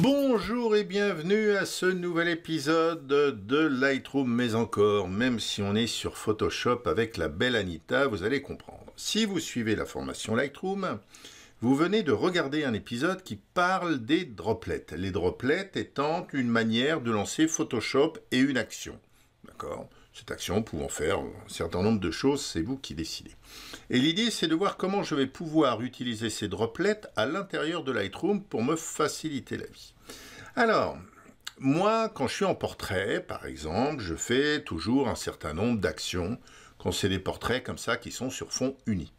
Bonjour et bienvenue à ce nouvel épisode de Lightroom mais encore, même si on est sur Photoshop avec la belle Anita, vous allez comprendre. Si vous suivez la formation Lightroom, vous venez de regarder un épisode qui parle des droplets. Les droplets étant une manière de lancer Photoshop et une action. D'accord cette action pouvant faire un certain nombre de choses, c'est vous qui décidez. Et l'idée, c'est de voir comment je vais pouvoir utiliser ces droplets à l'intérieur de Lightroom pour me faciliter la vie. Alors, moi, quand je suis en portrait, par exemple, je fais toujours un certain nombre d'actions quand c'est des portraits comme ça qui sont sur fond uni.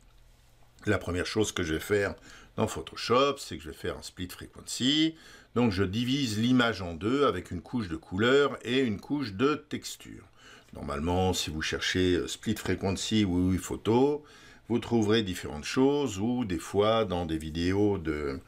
La première chose que je vais faire dans Photoshop, c'est que je vais faire un split frequency. Donc je divise l'image en deux avec une couche de couleur et une couche de texture. Normalement, si vous cherchez euh, split frequency ou photo, vous trouverez différentes choses ou des fois dans des vidéos de,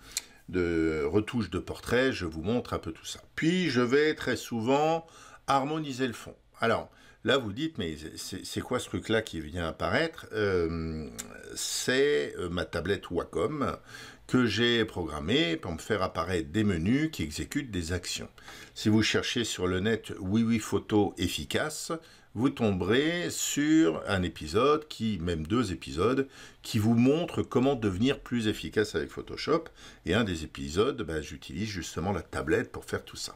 de retouches de portraits je vous montre un peu tout ça. Puis je vais très souvent harmoniser le fond. Alors, Là, vous dites, mais c'est quoi ce truc-là qui vient apparaître euh, C'est euh, ma tablette Wacom que j'ai programmée pour me faire apparaître des menus qui exécutent des actions. Si vous cherchez sur le net oui oui photo efficace, vous tomberez sur un épisode, qui, même deux épisodes, qui vous montrent comment devenir plus efficace avec Photoshop. Et un des épisodes, bah, j'utilise justement la tablette pour faire tout ça.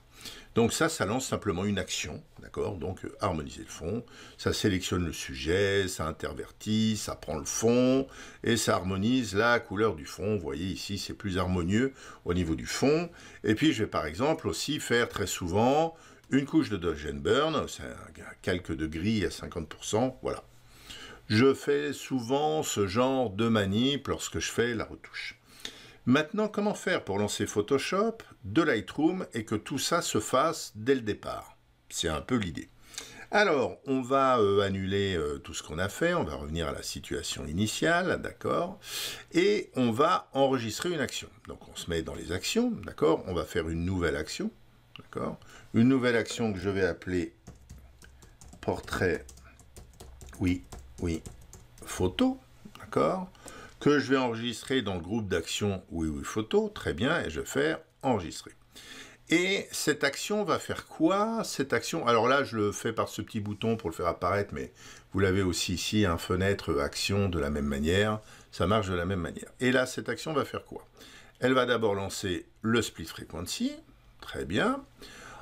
Donc ça, ça lance simplement une action, d'accord Donc euh, harmoniser le fond, ça sélectionne le sujet, ça intervertit, ça prend le fond, et ça harmonise la couleur du fond. Vous voyez ici, c'est plus harmonieux au niveau du fond. Et puis je vais par exemple aussi faire très souvent une couche de Dodge Burn, c'est un calque de gris à 50%, voilà. Je fais souvent ce genre de manip lorsque je fais la retouche. Maintenant, comment faire pour lancer Photoshop, de Lightroom et que tout ça se fasse dès le départ C'est un peu l'idée. Alors, on va euh, annuler euh, tout ce qu'on a fait, on va revenir à la situation initiale, d'accord Et on va enregistrer une action. Donc, on se met dans les actions, d'accord On va faire une nouvelle action, une nouvelle action que je vais appeler portrait. Oui, oui, photo. D'accord Que je vais enregistrer dans le groupe d'action oui, oui, photo. Très bien. Et je vais faire enregistrer. Et cette action va faire quoi Cette action, alors là, je le fais par ce petit bouton pour le faire apparaître, mais vous l'avez aussi ici, un fenêtre, euh, action, de la même manière. Ça marche de la même manière. Et là, cette action va faire quoi Elle va d'abord lancer le split frequency, Très bien.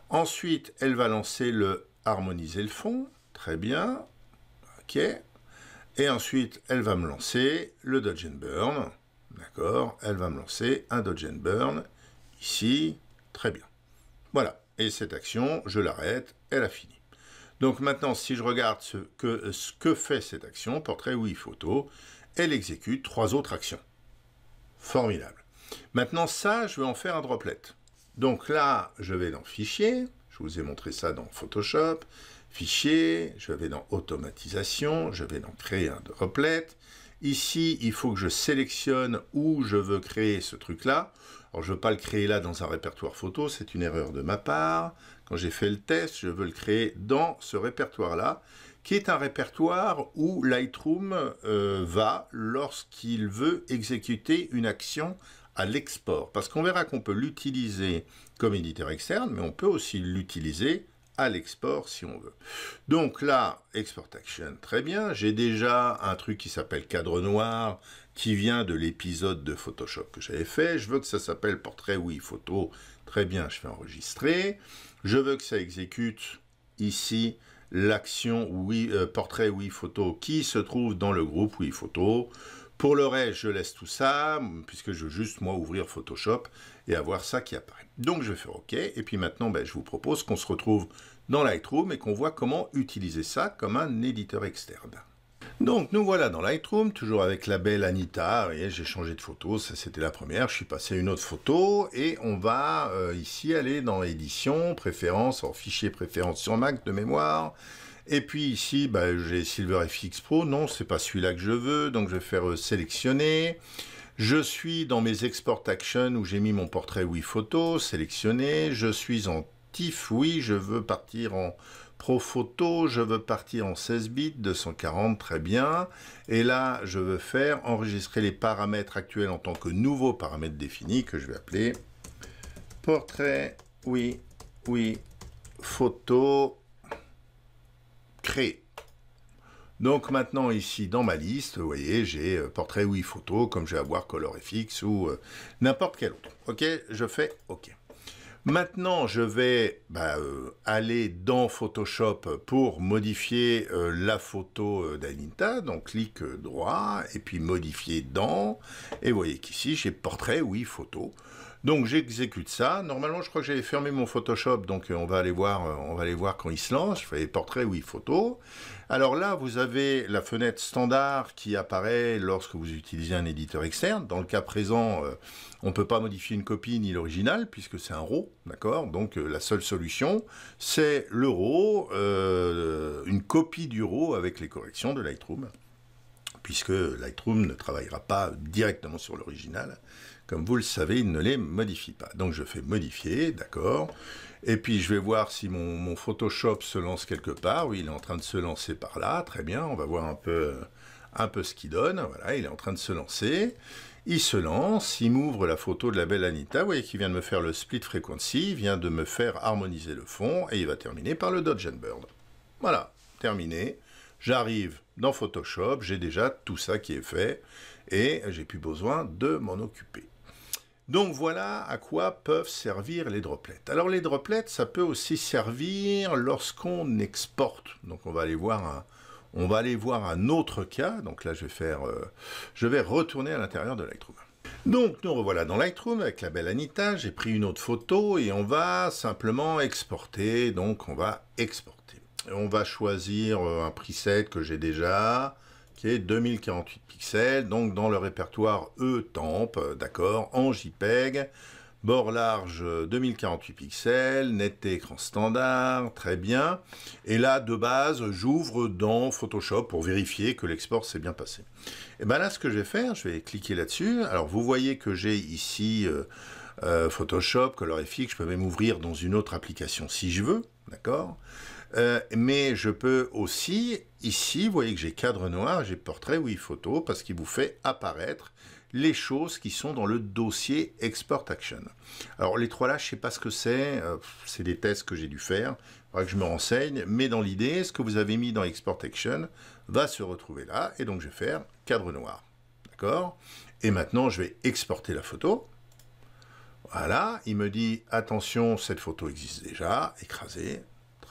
Ensuite, elle va lancer le harmoniser le fond. Très bien. OK. Et ensuite, elle va me lancer le Dodge and Burn. D'accord Elle va me lancer un Dodge and Burn ici. Très bien. Voilà. Et cette action, je l'arrête. Elle a fini. Donc maintenant, si je regarde ce que, ce que fait cette action, portrait oui, photo, elle exécute trois autres actions. Formidable. Maintenant, ça, je vais en faire un droplet. Donc là, je vais dans Fichier, je vous ai montré ça dans Photoshop, Fichier, je vais dans Automatisation, je vais dans Créer un droplet. Ici, il faut que je sélectionne où je veux créer ce truc-là. Alors, je ne veux pas le créer là dans un répertoire photo, c'est une erreur de ma part. Quand j'ai fait le test, je veux le créer dans ce répertoire-là, qui est un répertoire où Lightroom euh, va lorsqu'il veut exécuter une action à l'export. Parce qu'on verra qu'on peut l'utiliser comme éditeur externe, mais on peut aussi l'utiliser à l'export si on veut. Donc là, Export Action, très bien. J'ai déjà un truc qui s'appelle cadre noir, qui vient de l'épisode de Photoshop que j'avais fait. Je veux que ça s'appelle portrait, oui, photo. Très bien, je fais enregistrer. Je veux que ça exécute ici l'action oui, euh, portrait, oui, photo qui se trouve dans le groupe oui, photo. Pour le reste, je laisse tout ça, puisque je veux juste, moi, ouvrir Photoshop et avoir ça qui apparaît. Donc, je vais faire OK. Et puis maintenant, ben, je vous propose qu'on se retrouve dans Lightroom et qu'on voit comment utiliser ça comme un éditeur externe. Donc nous voilà dans Lightroom, toujours avec la belle Anita, j'ai changé de photo, ça c'était la première, je suis passé à une autre photo, et on va euh, ici aller dans édition, préférences, en fichier préférences sur Mac de mémoire, et puis ici, bah, j'ai Silver FX Pro. Non, ce n'est pas celui-là que je veux. Donc je vais faire euh, sélectionner. Je suis dans mes export action où j'ai mis mon portrait oui photo, Sélectionner. Je suis en TIFF, oui, je veux partir en pro photo, je veux partir en 16 bits, 240, très bien. Et là, je veux faire enregistrer les paramètres actuels en tant que nouveaux paramètres définis que je vais appeler portrait, oui, oui, photo, donc maintenant ici dans ma liste, vous voyez, j'ai euh, portrait oui photo comme je vais avoir colorifix ou euh, n'importe quel autre. Ok, je fais ok. Maintenant, je vais bah, euh, aller dans Photoshop pour modifier la photo d'Alinta. Donc, clic droit et puis modifier dans. Et vous voyez qu'ici, j'ai portrait, oui, photo. Donc j'exécute ça. Normalement, je crois que j'avais fermé mon Photoshop, donc euh, on va aller voir, euh, on va aller voir quand il se lance. Je fais portrait, oui, photo. Alors là, vous avez la fenêtre standard qui apparaît lorsque vous utilisez un éditeur externe. Dans le cas présent, euh, on ne peut pas modifier une copie ni l'original puisque c'est un RAW, d'accord Donc la seule solution, c'est le RAW, une copie du RAW avec les corrections de Lightroom puisque Lightroom ne travaillera pas directement sur l'original, comme vous le savez, il ne les modifie pas. Donc je fais modifier, d'accord. Et puis je vais voir si mon, Photoshop se lance quelque part. Oui, il est en train de se lancer par là. Très bien, on va voir un peu, un peu ce qu'il donne. Voilà, il est en train de se lancer. Il se lance, il m'ouvre la photo de la belle Anita, vous voyez qu'il vient de me faire le split frequency, il vient de me faire harmoniser le fond, et il va terminer par le Dodge and Bird. Voilà, terminé. J'arrive dans Photoshop, j'ai déjà tout ça qui est fait, et j'ai plus besoin de m'en occuper. Donc voilà à quoi peuvent servir les droplets. Alors les droplets, ça peut aussi servir lorsqu'on exporte. Donc on va aller voir un, va aller voir un autre cas. Donc là, je vais, faire, euh, je vais retourner à l'intérieur de Lightroom. Donc nous revoilà dans Lightroom avec la belle Anita. J'ai pris une autre photo et on va simplement exporter. Donc on va exporter. On va choisir euh, un preset que j'ai déjà. 2048 pixels, donc dans le répertoire E-Temp, euh, d'accord, en JPEG, bord large 2048 euh, pixels, net écran standard, très bien. Et là, de base, j'ouvre dans Photoshop pour vérifier que l'export s'est bien passé. Et ben là, ce que je vais faire, je vais cliquer là-dessus. Alors, vous voyez que j'ai ici euh, Photoshop, ColorFX je peux même ouvrir dans une autre application si je veux, d'accord euh, mais je peux aussi, ici, vous voyez que j'ai cadre noir, j'ai portrait, oui, photo, parce qu'il vous fait apparaître les choses qui sont dans le dossier Export Action. Alors les trois là, je ne sais pas ce que c'est, euh, c'est des tests que j'ai dû faire, il faudra que je me renseigne, mais dans l'idée, ce que vous avez mis dans Export Action va se retrouver là, et donc je vais faire cadre noir. D'accord Et maintenant, je vais exporter la photo. Voilà, il me dit, attention, cette photo existe déjà, écrasée,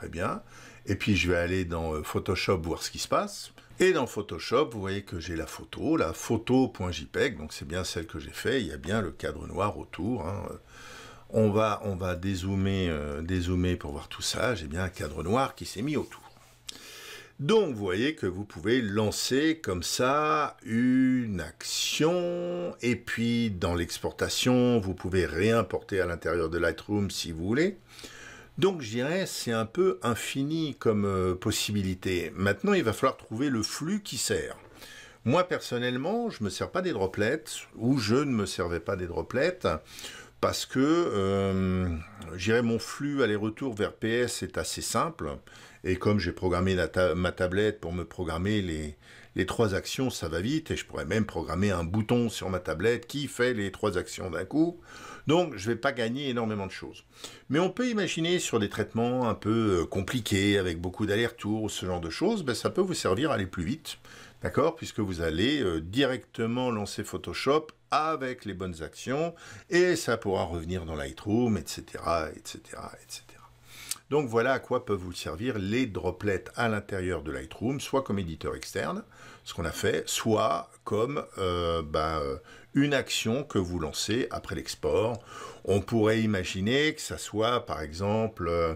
bien. Et puis je vais aller dans euh, Photoshop voir ce qui se passe. Et dans Photoshop, vous voyez que j'ai la photo, la photo.jpg donc c'est bien celle que j'ai fait, il y a bien le cadre noir autour. Hein. On va, on va dézoomer, euh, dézoomer pour voir tout ça, j'ai bien un cadre noir qui s'est mis autour. Donc vous voyez que vous pouvez lancer comme ça une action et puis dans l'exportation vous pouvez réimporter à l'intérieur de Lightroom si vous voulez. Donc je dirais, c'est un peu infini comme euh, possibilité. Maintenant, il va falloir trouver le flux qui sert. Moi, personnellement, je ne me sers pas des droplettes ou je ne me servais pas des droplettes parce que, euh, je dirais, mon flux aller-retour vers PS est assez simple. Et comme j'ai programmé ma tablette pour me programmer les, les trois actions, ça va vite, et je pourrais même programmer un bouton sur ma tablette qui fait les trois actions d'un coup. Donc je ne vais pas gagner énormément de choses. Mais on peut imaginer sur des traitements un peu euh, compliqués, avec beaucoup d'allers-retours, ce genre de choses, ben, ça peut vous servir à aller plus vite, d'accord Puisque vous allez euh, directement lancer Photoshop avec les bonnes actions, et ça pourra revenir dans Lightroom, etc., etc., etc. Donc voilà à quoi peuvent vous servir les droplets à l'intérieur de Lightroom, soit comme éditeur externe, ce qu'on a fait, soit comme euh, ben, euh, une action que vous lancez après l'export. On pourrait imaginer que ça soit par exemple... Euh,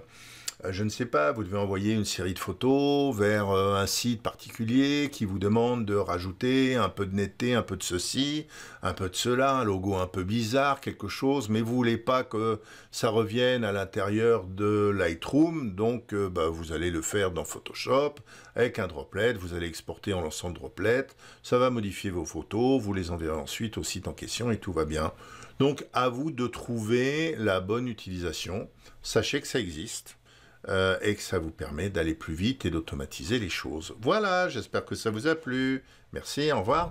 euh, je ne sais pas, vous devez envoyer une série de photos vers euh, un site particulier qui vous demande de rajouter un peu de netteté, un peu de ceci, un peu de cela, un logo un peu bizarre, quelque chose, mais vous voulez pas que ça revienne à l'intérieur de Lightroom, donc euh, bah, vous allez le faire dans Photoshop avec un droplet, vous allez exporter en lançant droplet, ça va modifier vos photos, vous les enverrez ensuite au site en question et tout va bien. Donc à vous de trouver la bonne utilisation, sachez que ça existe. Euh, et que ça vous permet d'aller plus vite et d'automatiser les choses. Voilà, j'espère que ça vous a plu. Merci, au revoir.